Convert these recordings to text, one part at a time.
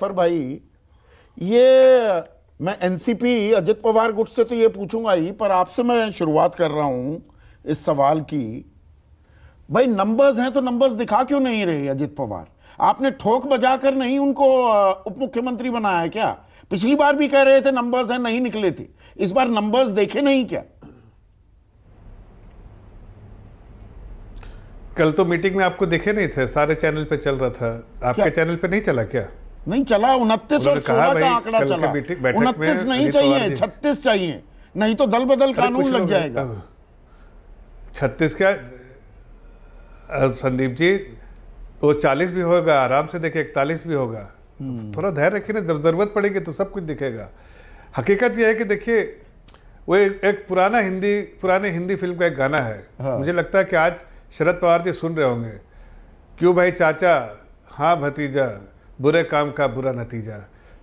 फर भाई ये मैं एनसीपी अजित पवार गुट से तो ये पूछूंगा ही पर आपसे मैं शुरुआत कर रहा हूं इस सवाल की भाई नंबर्स हैं तो नंबर्स दिखा क्यों नहीं रहे अजित पवार आपने ठोक बजा कर नहीं उनको उप मुख्यमंत्री बनाया क्या पिछली बार भी कह रहे थे नंबर्स हैं नहीं निकले थे इस बार नंबर्स देखे नहीं क्या कल तो मीटिंग में आपको देखे नहीं थे सारे चैनल पे चल रहा था आपके क्या? चैनल पे नहीं चला क्या नहीं चला उनतीस और सोलह का आंकड़ा चला उनतीस नहीं चाहिए छत्तीस चाहिए नहीं तो दल बदल कानून लग जाएगा छत्तीस का संदीप जी वो चालीस भी होगा आराम से देखिए इकतालीस भी होगा हम्म। थोड़ा धैर्य रखिए ना जब जरूरत पड़ेगी तो सब कुछ दिखेगा हकीकत यह है कि देखिए वो एक, एक पुराना हिंदी पुराने हिंदी फिल्म का एक गाना है हाँ। मुझे लगता है कि आज शरद पवार जी सुन रहे होंगे क्यों भाई चाचा हाँ भतीजा बुरे काम का बुरा नतीजा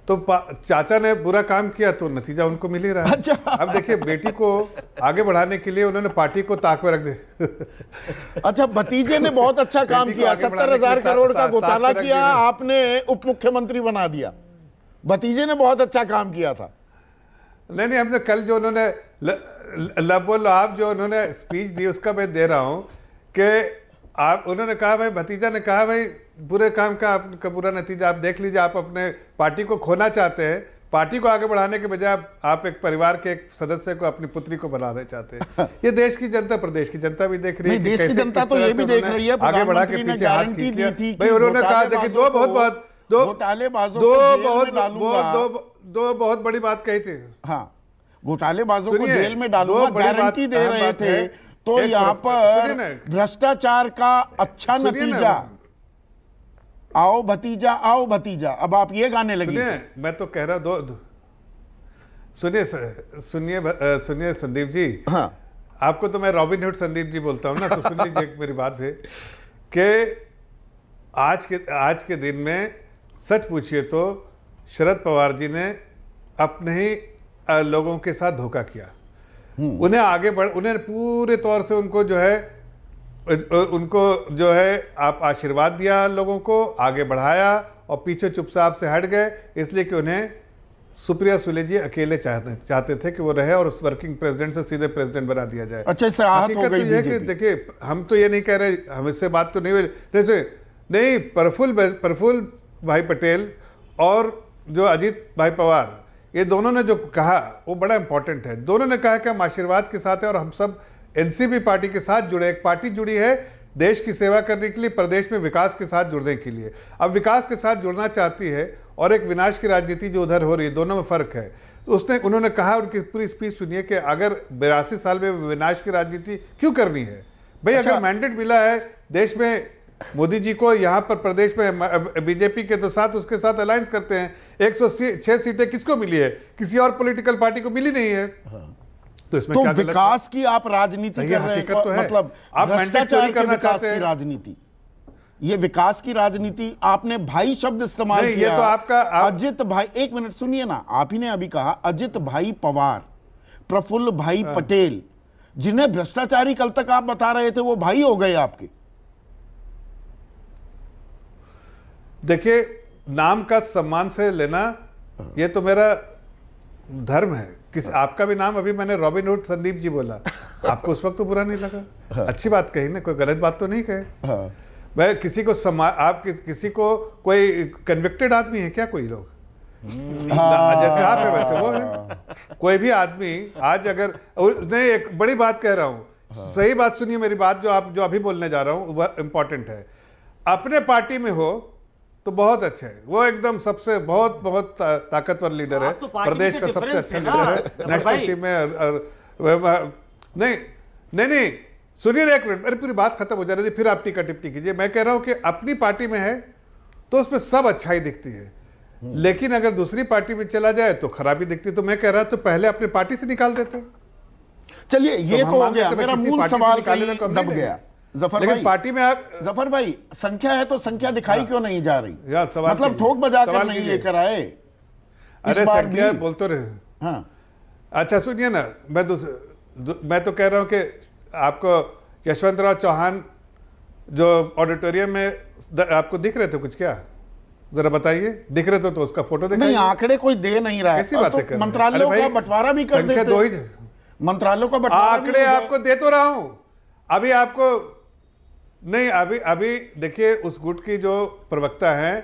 तो चाचा ने बुरा काम किया तो नतीजा उनको मिल ही रहा है अच्छा। अब देखिए बेटी को आगे बढ़ाने के लिए उन्होंने पार्टी को ताक में रख दे अच्छा भतीजे ने बहुत अच्छा काम किया सत्तर हजार करोड़ का घोटाला किया आपने उप मुख्यमंत्री बना दिया भतीजे ने बहुत अच्छा काम किया था नहीं नहीं हमने तो कल जो उन्होंने आप जो उन्होंने स्पीच दी उसका मैं दे रहा हूँ कि आप उन्होंने कहा भाई भतीजा ने कहा भाई बुरे काम का आपका बुरा नतीजा आप देख लीजिए आप अपने पार्टी को खोना चाहते हैं पार्टी को आगे बढ़ाने के बजाय आप एक परिवार के एक सदस्य को अपनी पुत्री को बनाना चाहते हैं हाँ। ये देश की जनता प्रदेश की जनता भी देख रही है देश की जनता तो ये भी देख रही है आगे बढ़ा के पीछे भाई उन्होंने कहा देखिए दो बहुत बहुत दो दो बहुत दो बहुत बड़ी बात कही थी हाँ घोटालेबाजों को जेल में डालो गारंटी दे रहे थे तो यहाँ पर भ्रष्टाचार का अच्छा नतीजा आओ भतीजा आओ भतीजा अब आप ये गाने लगे मैं तो कह रहा दो, दो सुनिए सुनिए सुनिए संदीप जी हाँ आपको तो मैं रॉबिन हुड संदीप जी बोलता हूँ ना तो सुन लीजिए मेरी बात है कि आज के आज के दिन में सच पूछिए तो शरद पवार जी ने अपने ही लोगों के साथ धोखा किया हम्म। उन्हें आगे बढ़ उन्हें पूरे तौर से उनको जो है उनको जो है आप आशीर्वाद दिया लोगों को आगे बढ़ाया और पीछे चुपचाप से हट गए इसलिए कि उन्हें सुप्रिया सुले जी अकेले चाहते चाहते थे कि वो रहे और उस वर्किंग प्रेसिडेंट से सीधे प्रेसिडेंट बना दिया जाए अच्छा इससे हो गई तो देखिए हम तो ये नहीं कह रहे हम इससे बात तो नहीं हुई जैसे नहीं प्रफुल प्रफुल भाई पटेल और जो अजीत भाई पवार ये दोनों ने जो कहा वो बड़ा इंपॉर्टेंट है दोनों ने कहा कि हम आशीर्वाद के साथ हैं और हम सब एनसीपी पार्टी के साथ जुड़े एक पार्टी जुड़ी है देश की सेवा करने के लिए प्रदेश में विकास के साथ जुड़ने के लिए अब विकास के साथ जुड़ना चाहती है और एक विनाश की राजनीति जो उधर हो रही है दोनों में फर्क है तो उसने उन्होंने कहा उनकी पूरी स्पीच सुनिए कि अगर बिरासी साल में विनाश की राजनीति क्यों करनी है भाई अच्छा। अगर मैंडेट मिला है देश में मोदी जी को यहाँ पर प्रदेश में बीजेपी के तो साथ उसके साथ अलायंस करते हैं एक सीटें किसको मिली है किसी और पोलिटिकल पार्टी को मिली नहीं है हाँ। तो इसमें तो क्या विकास की आप राजनीति कर रहे हैं तो है। मतलब आप भ्रष्टाचार करना चाहते हैं राजनीति ये विकास की राजनीति आपने भाई शब्द इस्तेमाल किया ये तो आपका आप... अजित भाई एक मिनट सुनिए ना आप ही ने अभी कहा अजित भाई पवार प्रफुल्ल भाई हाँ। पटेल जिन्हें भ्रष्टाचारी कल तक आप बता रहे थे वो भाई हो गए आपके देखिए नाम का सम्मान से लेना ये तो मेरा धर्म है किस आपका भी नाम अभी मैंने रॉबिन हुड संदीप जी बोला आपको उस वक्त तो बुरा नहीं लगा हाँ। अच्छी बात कही ना कोई गलत बात तो नहीं कहे भाई हाँ। किसी को समा आप कि, किसी को कोई कन्विक्टेड आदमी है क्या कोई लोग हाँ। जैसे आप है वैसे वो है कोई भी आदमी आज अगर उसने एक बड़ी बात कह रहा हूँ हाँ। सही बात सुनिए मेरी बात जो आप जो अभी बोलने जा रहा हूँ वह इम्पोर्टेंट है अपने पार्टी में हो तो बहुत अच्छे हैं वो एकदम सबसे बहुत बहुत ताकतवर लीडर हाँ, है तो प्रदेश का सबसे अच्छा लीडर है नेशनल टीम में नहीं नहीं नहीं सुनिए एक मिनट मेरी पूरी बात खत्म हो जा रही थी फिर आप टिका टिप्पणी कीजिए मैं कह रहा हूं कि अपनी पार्टी में है तो उसमें सब अच्छाई दिखती है हम्म। लेकिन अगर दूसरी पार्टी में चला जाए तो खराबी दिखती तो मैं कह रहा तो पहले अपनी पार्टी से निकाल देते चलिए ये तो, तो हो गया मेरा मूल सवाल दब गया जफर भाई पार्टी में आप जफर भाई संख्या है तो संख्या दिखाई हाँ। क्यों नहीं जा रही यार सवाल मतलब थोक बजा कर नहीं लेकर आए अरे संख्या बोल तो रहे हाँ अच्छा सुनिए ना मैं मैं तो कह रहा हूँ कि आपको यशवंत राव चौहान जो ऑडिटोरियम में आपको दिख रहे थे कुछ क्या जरा बताइए दिख रहे थे तो उसका फोटो देख नहीं आंकड़े कोई दे नहीं रहा कैसी बातें तो मंत्रालय का बंटवारा भी कर देते दो ही का बंटवारा आंकड़े आपको दे तो रहा हूं अभी आपको नहीं अभी अभी देखिए उस गुट की जो प्रवक्ता हैं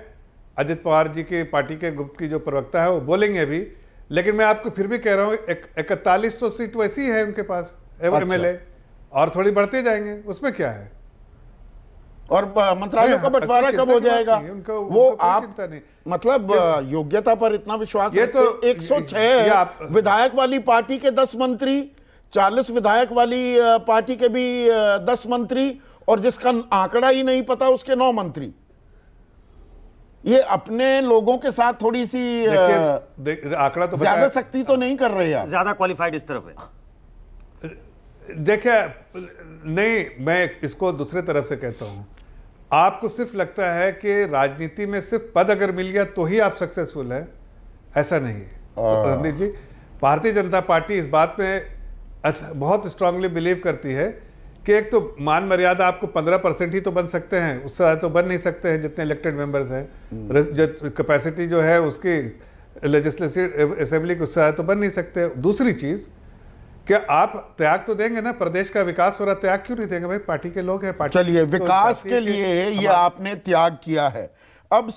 अजित पवार जी की पार्टी के गुट की जो प्रवक्ता है वो बोलेंगे अभी लेकिन मैं आपको फिर भी कह रहा हूँ इकतालीस सौ सीट वैसी है उनके पास अच्छा। एमएलए और थोड़ी बढ़ते जाएंगे उसमें क्या है और मंत्रालय का बंटवारा कब हो जाएगा उनको, वो आप नहीं। मतलब योग्यता पर इतना विश्वास ये तो छह विधायक वाली पार्टी के दस मंत्री चालीस विधायक वाली पार्टी के भी दस मंत्री और जिसका आंकड़ा ही नहीं पता उसके नौ मंत्री ये अपने लोगों के साथ थोड़ी सी आंकड़ा तो ज्यादा सख्ती तो नहीं कर रहे ज्यादा क्वालिफाइड इस तरफ है देखिए नहीं मैं इसको दूसरे तरफ से कहता हूं आपको सिर्फ लगता है कि राजनीति में सिर्फ पद अगर मिल गया तो ही आप सक्सेसफुल हैं ऐसा नहीं है हाँ। रणदीप जी भारतीय जनता पार्टी इस बात में बहुत स्ट्रांगली बिलीव करती है कि एक तो मान मर्यादा आपको पंद्रह परसेंट ही तो बन सकते हैं उससे ज़्यादा तो बन नहीं सकते हैं जितने इलेक्टेड मेंबर्स हैं हम्म। जो कैपेसिटी जो है उसकी लेजिस्लेटिव असेंबली की उससे ज़्यादा तो बन नहीं सकते दूसरी चीज़ क्या आप त्याग तो देंगे ना प्रदेश का विकास हो रहा त्याग क्यों नहीं देंगे भाई पार्टी के लोग हैं पार्टी चलिए तो विकास के लिए ये आपने त्याग किया है अब